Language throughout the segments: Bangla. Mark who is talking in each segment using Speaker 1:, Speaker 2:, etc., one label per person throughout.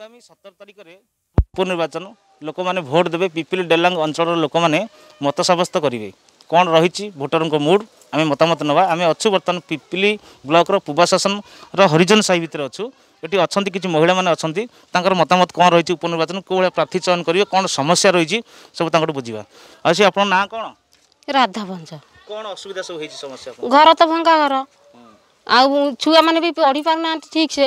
Speaker 1: आगामी सतर तारिख लोक लोके भोट दब पिपिल डेलाङ अञ्चल लोक मत सब्यस्त गरे कि भोटरको मुड आमे मतामत नै अछु बर्ति ब्लक र पूबा शासन र हरिजन साहित्युटी अनि महिला म अहिले तर मतामत कि उपनिर्वाचन कोही भए प्रार्थी चयन गरेर कम समस्या सबै तुझि आउँछ आँ कधाभ कसुविधा सबै समस्या घर त भंगा घर
Speaker 2: आउँछु पढिपारिहाँ ठीक से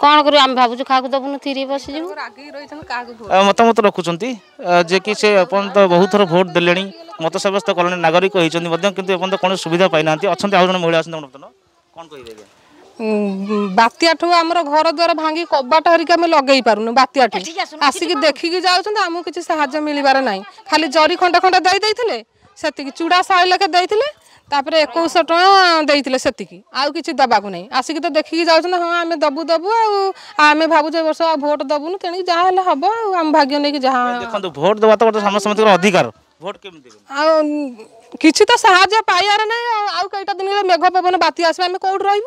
Speaker 2: କ'ଣ କରିବୁ ଆମେ ଭାବୁଛୁ କାହାକୁ ଦେବୁନୁ ଥିରି ବସିଯିବୁ
Speaker 1: ମତାମତ ରଖୁଛନ୍ତି ଯେ କି ସେ ଏପର୍ଯ୍ୟନ୍ତ ବହୁତ ଥର ଭୋଟ ଦେଲେଣି ମତ ସାବ୍ୟସ୍ତ କଲେଣି ନାଗରିକ ହୋଇଛନ୍ତି ମଧ୍ୟ କିନ୍ତୁ ଏପର୍ଯ୍ୟନ୍ତ କୌଣସି ସୁବିଧା ପାଇନାହାନ୍ତି ଅଛନ୍ତି ଆଉ ଜଣେ ମହିଳା ଅଛନ୍ତି ଆପଣ କ'ଣ
Speaker 3: କହିବେ ବାତ୍ୟାଠୁ ଆମର ଘର ଦ୍ୱାର ଭାଙ୍ଗି କବାଟ ହେରିକି ଆମେ ଲଗେଇ ପାରୁନୁ ବାତ୍ୟାଠୁ ଆସିକି ଦେଖିକି ଯାଉଛନ୍ତି ଆମକୁ କିଛି ସାହାଯ୍ୟ ମିଳିବାର ନାହିଁ ଖାଲି ଜରି ଖଣ୍ଡେ ଖଣ୍ଡେ ଦେଇ ଦେଇଥିଲେ ସେତିକି ଚୁଡ଼ା ଶହେ ଲେଖେ ଦେଇଥିଲେ तापर एक टाइम से आउ किसी दबाक नहीं आसिक तो देखिकी जा हाँ आम दबू दबू आम भाजुच भोट दबुन तेणी जहाँ हम आम भाग्य नहीं
Speaker 1: भोट दबा तो समस्त अधिकार
Speaker 3: किसी तो आई दिन मेघ पवन बात आसमें कौट रही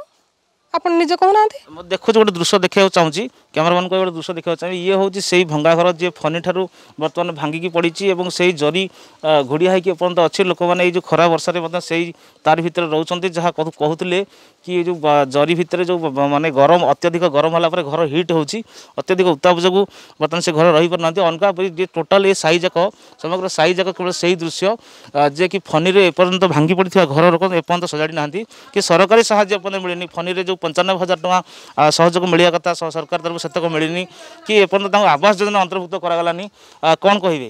Speaker 3: ଆପଣ ନିଜେ କହୁନାହାନ୍ତି ମୁଁ
Speaker 1: ଦେଖୁଛି ଗୋଟେ ଦୃଶ୍ୟ ଦେଖିବାକୁ ଚାହୁଁଛି କ୍ୟାମେରାମ୍ୟାନ୍କୁ ଗୋଟେ ଦୃଶ୍ୟ ଦେଖିବାକୁ ଚାହୁଁଛି ଇଏ ହେଉଛି ସେଇ ଭଙ୍ଗା ଘର ଯିଏ ଫନିଠାରୁ ବର୍ତ୍ତମାନ ଭାଙ୍ଗିକି ପଡ଼ିଛି ଏବଂ ସେଇ ଜରି ଘୋଡ଼ିଆ ହୋଇକି ଏପର୍ଯ୍ୟନ୍ତ ଅଛି ଲୋକମାନେ ଏଇ ଯେଉଁ ଖରା ବର୍ଷାରେ ମଧ୍ୟ ସେଇ ତାରି ଭିତରେ ରହୁଛନ୍ତି ଯାହା କହୁଥିଲେ କି ଏ ଯେଉଁ ଜରି ଭିତରେ ଯେଉଁ ମାନେ ଗରମ ଅତ୍ୟଧିକ ଗରମ ହେଲା ପରେ ଘର ହିଟ୍ ହେଉଛି ଅତ୍ୟଧିକ ଉତ୍ତାପ ଯୋଗୁଁ ବର୍ତ୍ତମାନ ସେ ଘର ରହିପାରୁନାହାନ୍ତି ଅଲଗା ଯିଏ ଟୋଟାଲ୍ ଏ ସାଇଯାକ ସମଗ୍ର ସାଇଯାକ କେବଳ ସେଇ ଦୃଶ୍ୟ ଯିଏକି ଫନିରେ ଏପର୍ଯ୍ୟନ୍ତ ଭାଙ୍ଗି ପଡ଼ିଥିବା ଘର ଲୋକ ଏପର୍ଯ୍ୟନ୍ତ ସଜାଡ଼ି ନାହାନ୍ତି କି ସରକାରୀ ସାହାଯ୍ୟ ଏପର୍ଯ୍ୟନ୍ତ ମିଳିନି ଫନିରେ ଯେଉଁ ପଞ୍ଚାନବେ ହଜାର ଟଙ୍କା ସହଯୋଗ ମିଳିବା କଥା ସରକାର ତରଫରୁ ସେତକ ମିଳିନି କି ଏପର୍ଯ୍ୟନ୍ତ ତାଙ୍କୁ ଆବାସ ଯୋଜନା ଅନ୍ତର୍ଭୁକ୍ତ କରାଗଲାନି କ'ଣ କହିବେ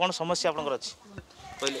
Speaker 1: କ'ଣ ସମସ୍ୟା ଆପଣଙ୍କର ଅଛି କହିଲେ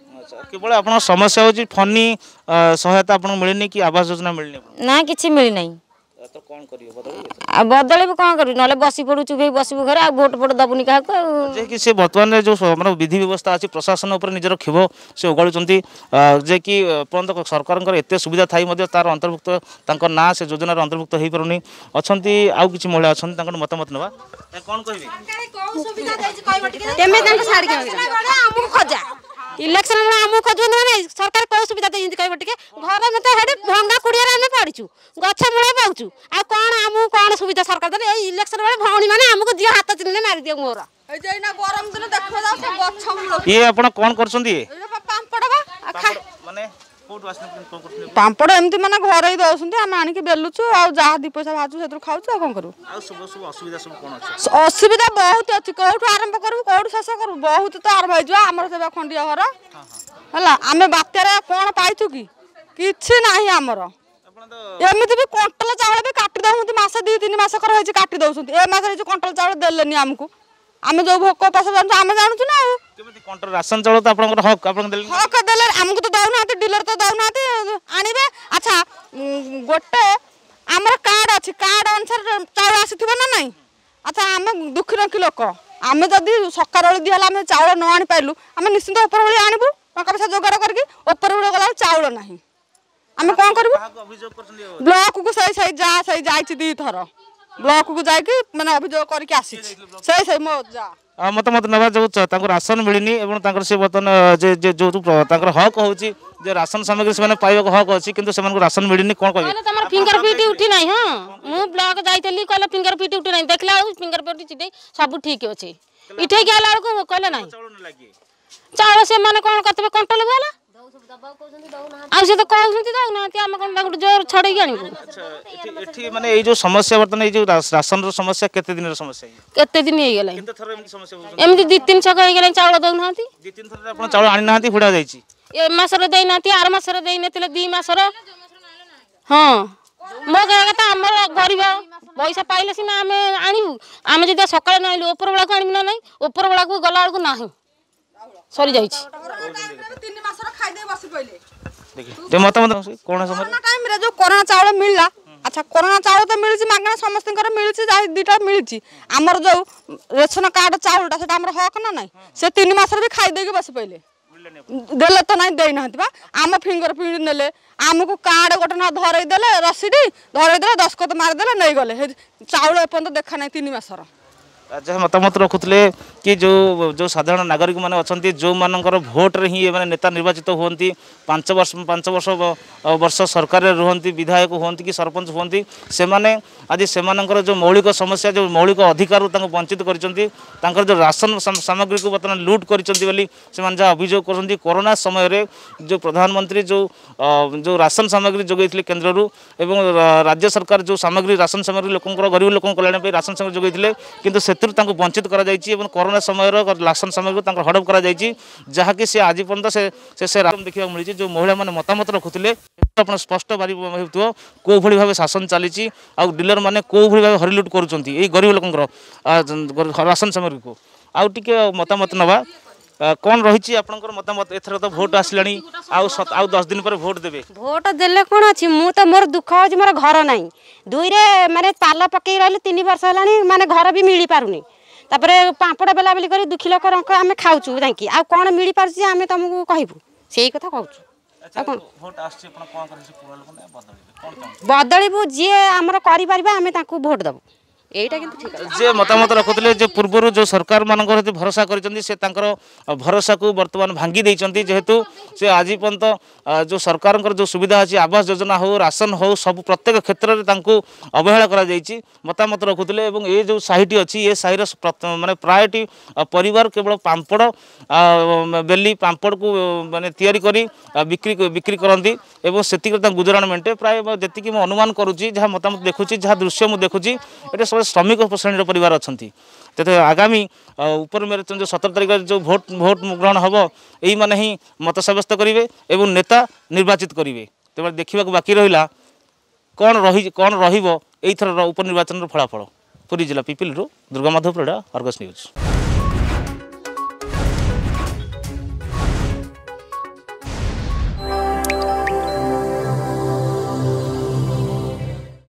Speaker 1: କେବଳ ଆପଣ ସମସ୍ୟା ହେଉଛି ଫନି ସହାୟତା ଆପଣଙ୍କୁ ମିଳିନି କି ଆବାସ ଯୋଜନା ମିଳିନି
Speaker 2: ନା କିଛି ମିଳିନାହିଁ ଆଉ ବଦଳିବୁ କ'ଣ କରିବୁ ନହେଲେ ବସି ପଡ଼ୁ ଚୁପ୍ ହେଇ ବସିବୁ ଘରେ ଆଉ ଭୋଟ ଫୋଟ ଦେବୁନି କାହାକୁ ଆଉ
Speaker 1: ଯିଏକି ସେ ବର୍ତ୍ତମାନରେ ଯେଉଁ ଆମର ବିଧି ବ୍ୟବସ୍ଥା ଅଛି ପ୍ରଶାସନ ଉପରେ ନିଜର କ୍ଷୋଭ ସେ ଓଗାଳୁଛନ୍ତି ଯିଏକି ପର୍ଯ୍ୟନ୍ତ ସରକାରଙ୍କର ଏତେ ସୁବିଧା ଥାଇ ମଧ୍ୟ ତାର ଅନ୍ତର୍ଭୁକ୍ତ ତାଙ୍କ ନାଁ ସେ ଯୋଜନାର ଅନ୍ତର୍ଭୁକ୍ତ ହେଇପାରୁନି ଅଛନ୍ତି ଆଉ କିଛି ମହିଳା ଅଛନ୍ତି ତାଙ୍କର ମତାମତ ନେବା କ'ଣ କହିବି
Speaker 2: ইলেকশন ଆମକୁ ଖୋଜୁଛନ୍ତି ମାନେ ସରକାର କେଉଁ ସୁବିଧା ଦେଇଛନ୍ତି କହିବ ଟିକେ ଘରେ ମତେ ହେଠି ଭଙ୍ଗା କୁଡ଼ିଆରେ ଆମେ ପଡ଼ିଛୁ ଗଛ ମୂଳେ ପାଉଛୁ ଆଉ କ'ଣ ଆମକୁ କ'ଣ ସୁବିଧା ସରକାର ଦେଲେ ଏଇ ଇଲେକ୍ସନ ବେଳେ ଭଉଣୀମାନେ ଆମକୁ ଦିଅ ହାତ ଚିହ୍ନିଲେ ମାରିଦିଅ ମୋର
Speaker 1: ଇଏ ଆପଣ କ'ଣ କରୁଛନ୍ତି ପାମ୍ପଡ଼ ଏମିତି
Speaker 3: ମାନେ ଘରେ ହିଁ ଦେଉଛନ୍ତି ଆମେ ଆଣିକି ବେଲୁଛୁ ଆଉ ଯାହା ଦୁଇ ପଇସା ଭାଜୁଛୁ ସେଥିରୁ ଖାଉଛୁ ଆଉ କ'ଣ କରିବୁ ଅସୁବିଧା ବହୁତ ଅଛି କେଉଁଠୁ ଆରମ୍ଭ କରିବୁ କେଉଁଠୁ ଶେଷ କରିବୁ ବହୁତ ତ ଆରମ୍ଭ ହେଇଯିବ ଆମର ସେବା ଖଣ୍ଡିଆ ଘର ହେଲା ଆମେ ବାତ୍ୟାରେ କ'ଣ ପାଇଛୁ କି କିଛି ନାହିଁ ଆମର ଏମିତି ବି କଣ୍ଟଲ ଚାଉଳ ବି କାଟି ଦେଉଛନ୍ତି ମାସ ଦୁଇ ତିନି ମାସ କର ହେଇଛି କାଟି ଦେଉଛନ୍ତି ଏ ମାସରେ ଯେଉଁ କଣ୍ଟଲ ଚାଉଳ ଦେଲେନି ଆମକୁ ଆମେ ଯେଉଁ ଭୋକ ଉପାସ ଜାଣୁଛୁ ଆମେ ଜାଣୁଛୁ ନା ଆଉ
Speaker 1: କେମିତି କଣ୍ଟ୍ରୋଲ ରାସନ ଚାଉଳ ତ ଆପଣଙ୍କର ହକ୍ ଆପଣ ଦେଲେ
Speaker 3: ହକ୍ ଦେଲେ ଆମକୁ ତ ଦେଉନାହାନ୍ତି ଡିଲର ତ ଦେଉନାହାନ୍ତି ଆଣିବେ ଆଚ୍ଛା ଗୋଟେ ଆମର କାର୍ଡ ଅଛି କାର୍ଡ ଅନୁସାରେ ଚାଉଳ ଆସିଥିବ ନା ନାହିଁ ଆଚ୍ଛା ଆମେ ଦୁଃଖୀ ରଙ୍କି ଲୋକ ଆମେ ଯଦି ସକାଳ ଓଳି ଦିଆ ହେଲା ଆମେ ଚାଉଳ ନ ଆଣିପାରିଲୁ ଆମେ ନିଶ୍ଚିନ୍ତ ଉପରବେଳି ଆଣିବୁ ଟଙ୍କା ପଇସା ଯୋଗାଡ଼ କରିକି ଉପରବେଳି ଗଲାବେଳେ ଚାଉଳ ନାହିଁ ଆମେ କ'ଣ କରିବୁ ବ୍ଲକକୁ ସେଇ ସେଇ ଯା ସେଇ ଯାଇଛି ଦୁଇଥର ବ୍ଲକକୁ ଯାଇକି ମାନେ ଅଭିଯୋଗ କରିକି ଆସିଛି ସେଇ ସେଇ ମୋ ଯା
Speaker 1: নেওয়া যাচ্ছ তাঁর রাশন ରାସନ এবং তাঁর সে বর্তমান যে যে তাঁর হক হচ্ছে যে রাশন সামগ্রী সে পাইবা হক অনেক কিন্তু সে রাশন মিলিনি কোণ কে
Speaker 2: তোমার ফিঙ্গর প্রিন্ট উঠি না হ্যাঁ মু ব্লক যাই কে ফিঙ্গর প্রিন্ট উঠি না দেখলা ফিঙ্গর প্রিন্ট চিটে সব ঠিক আছে ইঠে গেলা কে না চাউল সে কোন করতে কন্ট্রোল গলা সব দবা কোছন দও না আউছ তো কোছন দও না তে আমে কোনটা জোর ছড়াই গানি আচ্ছা
Speaker 1: এতি মানে এই যে সমস্যা বতন এই যে রেশনর সমস্যা কত দিনর সমস্যা
Speaker 2: কত দিন হই গলে কি
Speaker 1: ন থর সমস্যা হই
Speaker 2: এমতি দুই তিন ছক হই গলে চাল দও নাতি দুই তিন
Speaker 1: থর আপন চাল আনি নাতি ফুড়া যায় চি
Speaker 2: এ মাসর দই নাতি আর মাসর দই নে তলে দুই মাসর হ্যাঁ ম গাতা আমর গরিবা পয়সা পাইলে সি না আমি আনি আমি যদি সকাল ন হইলো উপর বড় কো আনি না নাই উপর
Speaker 3: বড় কো গলা কো না নাই ସରି ଯାଇଛି ଟାଇମ୍ରେ ଯେଉଁ କରୋନା ଚାଉଳ ମିଳିଲା ଆଚ୍ଛା କରୋନା ଚାଉଳ ତ ମିଳିଛି ମାଗଣା ସମସ୍ତଙ୍କର ମିଳିଛି ଯାହା ଦୁଇଟା ମିଳିଛି ଆମର ଯେଉଁ ରେସନ କାର୍ଡ଼ ଚାଉଳଟା ସେଟା ଆମର ହକ୍ ନା ନାହିଁ ସେ ତିନି ମାସରେ ବି ଖାଇଦେଇକି ବସି ପଡ଼ିଲେ ଦେଲେ ତ ନାହିଁ ଦେଇନାହାନ୍ତି ବା ଆମ ଫିଙ୍ଗର ପ୍ରିଣ୍ଟ ନେଲେ ଆମକୁ କାର୍ଡ଼ ଗୋଟେ ନା ଧରେଇ ଦେଲେ ରସିଦି ଧରେଇ ଦେଲେ ଦସ୍ତଖତ ମାରିଦେଲେ ନେଇଗଲେ ଚାଉଳ ଏପର୍ଯ୍ୟନ୍ତ ଦେଖା ନାହିଁ ତିନି ମାସର
Speaker 1: जहाँ मतामत रखुले कि जो जो साधारण नागरिक मैंने अच्छा जो मानकर भोट्रे हिंसा नेता निर्वाचित हमें पांच वर्ष पांच वर्ष वर्ष सरकार रुहत विधायक हमें कि सरपंच हमें से मैंने आज से जो मौलिक समस्या जो मौलिक अधिकार वंचित कर जो राशन सामग्री को बर्तमान लुट करोग करोना समय जो प्रधानमंत्री जो जो राशन सामग्री जोगे थे केन्द्र राज्य सरकार जो सामग्री राशन सामग्री लोक गरीब लोक कल्याण राशन सामग्री जोगे थे कि ସେଥିରୁ ତାଙ୍କୁ ବଞ୍ଚିତ କରାଯାଇଛି ଏବଂ କରୋନା ସମୟର ଲାସନ ସମୟକୁ ତାଙ୍କର ହଡ଼ପ କରାଯାଇଛି ଯାହାକି ସେ ଆଜି ପର୍ଯ୍ୟନ୍ତ ସେ ସେ ରାମ ଦେଖିବାକୁ ମିଳିଛି ଯେଉଁ ମହିଳାମାନେ ମତାମତ ରଖୁଥିଲେ ଆପଣ ସ୍ପଷ୍ଟ ବାରି ହେଉଥିବ କେଉଁଭଳି ଭାବେ ଶାସନ ଚାଲିଛି ଆଉ ଡିଲରମାନେ କେଉଁଭଳି ଭାବେ ହରିଲୁଟ୍ କରୁଛନ୍ତି ଏଇ ଗରିବ ଲୋକଙ୍କର ରାସନ ସାମଗ୍ରୀକୁ ଆଉ ଟିକେ ମତାମତ ନେବା কোন রয়েছে আপনার মতামত এথর তো ভোট আসলে আউ দশ দিন পরে ভোট দেবে
Speaker 2: ভোট দেলে কোণ অছি মু তো মোর দুঃখ হচ্ছে মোর ঘর নাই দুইরে
Speaker 3: মানে তাল পকাই রহলি তিন বর্ষ হল মানে ঘর বি মিলি পারুনি তাপরে পাম্পড়া বেলাবেলি করে দুঃখী লোক আমি খাওছু তাঙ্কি আউ কোণ মিলি পারছি আমি তোমাকে কহবু সেই কথা কହୁଛୁ বদলিবু যিয়ে আমার করে পারিবা আমি তাকে ভোট দেবু
Speaker 1: एटा मतामत रखतले जे जो सरकार मानकर भरोसा कर भरोसा को बर्तमान भांगी दैचंदी जेहेतु से आज पंत जो सरकार जो सुविधा अच्छी आवास योजना हो राशन हो सब प्रत्येक क्षेत्र में तांकु अवहेला मतामत रखतले ये जो साहिटी अच्छी ये साहि माने प्रायोरिटी परिवार केवल पांपड बेली पांपड को मैंने या बिक्री बिक्री करती एवं सेतिकर गुजरान मेंटे प्राय जति कि अनुमान करुँच जहां मतामत देखूछि जहां दृश्य म देखूछि एटा আপনার শ্রমিক শ্রেণীর পরিবার অনেক তেমনি আগামী উপরমের যে সতেরো তারিখ যে ভোট ভোট গ্রহণ হব এই মানে হি মত সাব্যস্ত করবে এবং নেতা নির্বাচিত করবে তেমনি দেখা বাকি রহিলা কণ রহি কণ রহব এইথর উপনির্বাচনের ফলাফল পুরী জেলা পিপিলু দুর্গামাধব প্রৌঢ়া অর্গস নিউজ